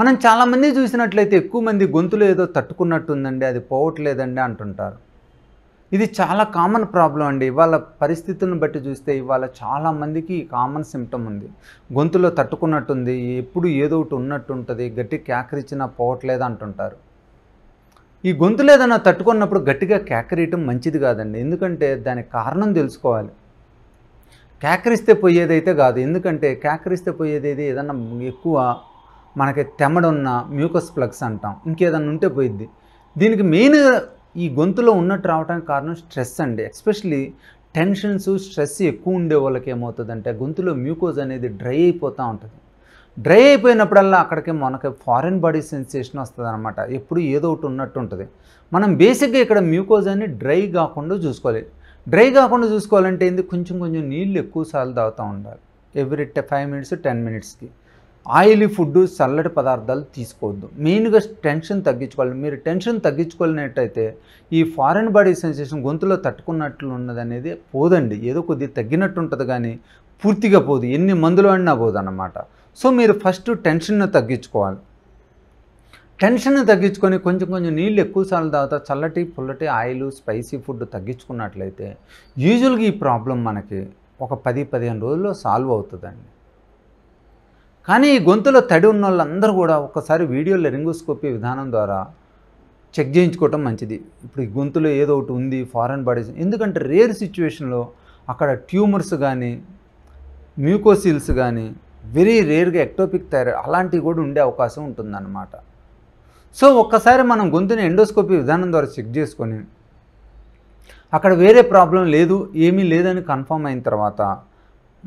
మనం చాలామంది చూసినట్లయితే ఎక్కువ మంది గొంతులో ఏదో తట్టుకున్నట్టుందండి అది పోవట్లేదండి అంటుంటారు ఇది చాలా కామన్ ప్రాబ్లం అండి ఇవాళ పరిస్థితులను బట్టి చూస్తే ఇవాళ చాలామందికి కామన్ సిమ్టమ్ ఉంది గొంతులో తట్టుకున్నట్టుంది ఎప్పుడు ఏదో ఒకటి ఉన్నట్టు ఉంటుంది గట్టి కేకరిచ్చినా పోవట్లేదు అంటుంటారు ఈ గొంతులో ఏదైనా తట్టుకున్నప్పుడు గట్టిగా కేకరియటం మంచిది కాదండి ఎందుకంటే దానికి కారణం తెలుసుకోవాలి కేకరిస్తే పోయేదైతే కాదు ఎందుకంటే కేకరిస్తే పోయేది ఏదైనా ఎక్కువ మనకి తెమ్మడున్న మ్యూకస్ ప్లగ్స్ అంటాం ఇంకేదన్నా ఉంటే పోయిద్ది దీనికి మెయిన్గా ఈ గొంతులో ఉన్నట్టు రావడానికి కారణం స్ట్రెస్ అండి ఎస్పెషలీ టెన్షన్స్ స్ట్రెస్ ఎక్కువ ఉండే వాళ్ళకి ఏమవుతుందంటే గొంతులో మ్యూకోజ్ అనేది డ్రై అయిపోతూ ఉంటుంది డ్రై అయిపోయినప్పుడల్లా అక్కడికి మనకి ఫారిన్ బాడీ సెన్సేషన్ వస్తుంది అనమాట ఎప్పుడు ఏదో ఒకటి ఉన్నట్టు ఉంటుంది మనం బేసిక్గా ఇక్కడ మ్యూకోజ్ అని డ్రై కాకుండా చూసుకోవాలి డ్రై కాకుండా చూసుకోవాలంటే ఏంది కొంచెం కొంచెం నీళ్ళు ఎక్కువ సార్లు తాగుతూ ఉండాలి ఎవ్రీ ఫైవ్ మినిట్స్ టెన్ మినిట్స్కి ఆయిలీ ఫుడ్ చల్లటి పదార్థాలు తీసుకోవద్దు మెయిన్గా టెన్షన్ తగ్గించుకోవాలి మీరు టెన్షన్ తగ్గించుకోలేనట్టయితే ఈ ఫారెన్ బాడీ సెన్సేషన్ గొంతులో తట్టుకున్నట్లు ఉన్నది అనేది పోదండి ఏదో కొద్ది తగ్గినట్టు ఉంటుంది కానీ పూర్తిగా పోదు ఎన్ని మందులు అన్నా పోదు అన్నమాట సో మీరు ఫస్ట్ టెన్షన్ను తగ్గించుకోవాలి టెన్షన్ తగ్గించుకొని కొంచెం కొంచెం నీళ్ళు ఎక్కువ సార్లు తర్వాత చల్లటి పుల్లటి ఆయిల్ స్పైసీ ఫుడ్ తగ్గించుకున్నట్లయితే యూజువల్గా ఈ ప్రాబ్లం మనకి ఒక పది పదిహేను రోజుల్లో సాల్వ్ అవుతుందండి కానీ ఈ గొంతులో తడి ఉన్న వాళ్ళందరూ కూడా ఒక్కసారి వీడియో లెరింగోస్కోపీ విధానం ద్వారా చెక్ చేయించుకోవటం మంచిది ఇప్పుడు ఈ గొంతులో ఏదో ఒకటి ఉంది ఫారెన్ బాడీస్ ఎందుకంటే రేర్ సిచ్యువేషన్లో అక్కడ ట్యూమర్స్ కానీ మ్యూకోసిల్స్ కానీ వెరీ రేర్గా ఎక్టోపిక్ థైరాయిడ్ అలాంటివి కూడా ఉండే అవకాశం ఉంటుందన్నమాట సో ఒక్కసారి మనం గొంతుని ఎండోస్కోపీ విధానం ద్వారా చెక్ చేసుకొని అక్కడ వేరే ప్రాబ్లం లేదు ఏమీ లేదని కన్ఫర్మ్ అయిన తర్వాత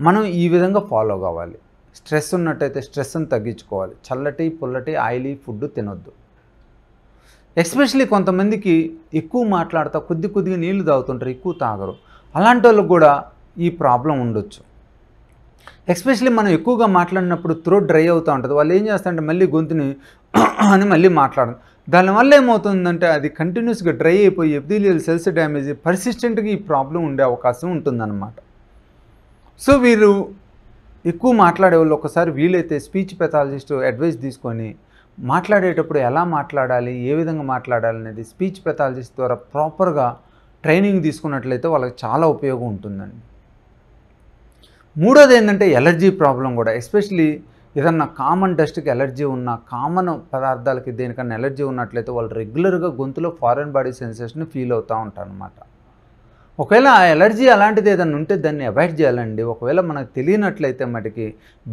మనం ఈ విధంగా ఫాలో కావాలి స్ట్రెస్ ఉన్నట్టయితే స్ట్రెస్ని తగ్గించుకోవాలి చల్లటి పుల్లటి ఆయిలీ ఫుడ్ తినొద్దు ఎస్పెషలీ కొంతమందికి ఎక్కువ మాట్లాడతా కొద్ది కొద్దిగా నీళ్లు తాగుతుంటారు ఎక్కువ తాగరు అలాంటి వాళ్ళకు కూడా ఈ ప్రాబ్లం ఉండొచ్చు ఎస్పెషలీ మనం ఎక్కువగా మాట్లాడినప్పుడు త్రోట్ డ్రై అవుతూ ఉంటుంది వాళ్ళు ఏం చేస్తారంటే మళ్ళీ గొంతుని అని మళ్ళీ మాట్లాడదు దానివల్ల ఏమవుతుందంటే అది కంటిన్యూస్గా డ్రై అయిపోయి ఎబ్దీలియల్ సెల్స్ డ్యామేజ్ పర్సిస్టెంట్గా ఈ ప్రాబ్లం ఉండే అవకాశం ఉంటుందన్నమాట సో వీరు ఎక్కువ మాట్లాడే వాళ్ళు ఒకసారి వీలైతే స్పీచ్ పెథాలజిస్ట్ అడ్వైస్ తీసుకొని మాట్లాడేటప్పుడు ఎలా మాట్లాడాలి ఏ విధంగా మాట్లాడాలి అనేది స్పీచ్ పెథాలజిస్ట్ ద్వారా ప్రాపర్గా ట్రైనింగ్ తీసుకున్నట్లయితే వాళ్ళకి చాలా ఉపయోగం ఉంటుందండి మూడోది ఏంటంటే ఎలర్జీ ప్రాబ్లం కూడా ఎస్పెషలీ ఏదన్నా కామన్ డస్ట్కి ఎలర్జీ ఉన్న కామన్ పదార్థాలకి దేనికన్నా ఎలర్జీ ఉన్నట్లయితే వాళ్ళు రెగ్యులర్గా గొంతులో ఫారెన్ బాడీ సెన్సేషన్ ఫీల్ అవుతూ ఉంటారు అనమాట ఒకవేళ ఆ ఎలర్జీ అలాంటిది ఏదైనా ఉంటే దాన్ని అవాయిడ్ చేయాలండి ఒకవేళ మనకు తెలియనట్లయితే మటుకి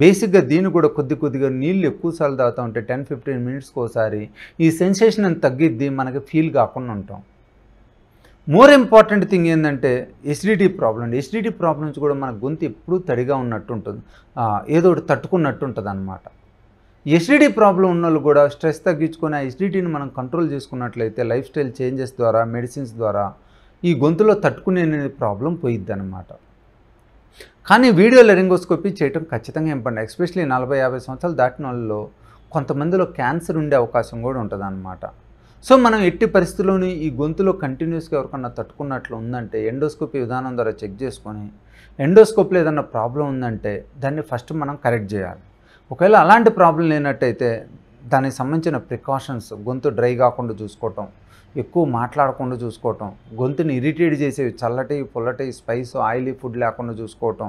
బేసిక్గా దీన్ని కూడా కొద్ది కొద్దిగా నీళ్ళు ఎక్కువసార్లు తాగుతూ ఉంటే టెన్ ఫిఫ్టీన్ మినిట్స్కి ఒకసారి ఈ సెన్సేషన్ అని తగ్గిద్ది మనకి ఫీల్ కాకుండా ఉంటాం మోర్ ఇంపార్టెంట్ థింగ్ ఏంటంటే ఎసిడిటీ ప్రాబ్లం ఎసిడిటీ ప్రాబ్లమ్స్ కూడా మన గొంతు ఎప్పుడూ తడిగా ఉన్నట్టు ఉంటుంది ఏదో ఒకటి తట్టుకున్నట్టు ఉంటుంది అనమాట ఎసిడిటీ ప్రాబ్లం ఉన్న వాళ్ళు కూడా స్ట్రెస్ తగ్గించుకొని ఆ ఎసిడిటీని మనం కంట్రోల్ చేసుకున్నట్లయితే లైఫ్ స్టైల్ చేంజెస్ ద్వారా మెడిసిన్స్ ద్వారా ఈ గొంతులో తట్టుకునే ప్రాబ్లం పోయిద్ది అనమాట కానీ వీడియో లెరింగోస్కోపీ చేయటం ఖచ్చితంగా ఇంపండి ఎస్పెషలీ నలభై యాభై సంవత్సరాలు దాటిన వాళ్ళలో కొంతమందిలో క్యాన్సర్ ఉండే అవకాశం కూడా ఉంటుంది అనమాట సో మనం ఎట్టి పరిస్థితుల్లోనూ ఈ గొంతులో కంటిన్యూస్గా ఎవరికన్నా తట్టుకున్నట్లు ఉందంటే ఎండోస్కోపీ విధానం ద్వారా చెక్ చేసుకొని ఎండోస్కోప్లో ఏదన్నా ప్రాబ్లం ఉందంటే దాన్ని ఫస్ట్ మనం కరెక్ట్ చేయాలి ఒకవేళ అలాంటి ప్రాబ్లం లేనట్టయితే దానికి సంబంధించిన ప్రికాషన్స్ గొంతు డ్రై కాకుండా చూసుకోవటం ఎక్కువ మాట్లాడకుండా చూసుకోవటం గొంతుని ఇరిటేట్ చేసేవి చల్లటి పుల్లటి స్పైస్ ఆయిలీ ఫుడ్ లేకుండా చూసుకోవటం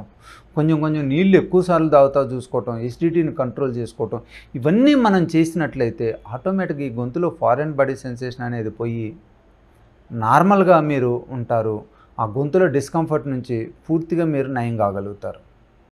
కొంచెం కొంచెం నీళ్ళు ఎక్కువసార్లు తాగుతా చూసుకోవటం ఎసిడిటీని కంట్రోల్ చేసుకోవటం ఇవన్నీ మనం చేసినట్లయితే ఆటోమేటిక్గా ఈ గొంతులో ఫారెన్ బాడీ సెన్సేషన్ అనేది పోయి నార్మల్గా మీరు ఉంటారు ఆ గొంతులో డిస్కంఫర్ట్ నుంచి పూర్తిగా మీరు నయం కాగలుగుతారు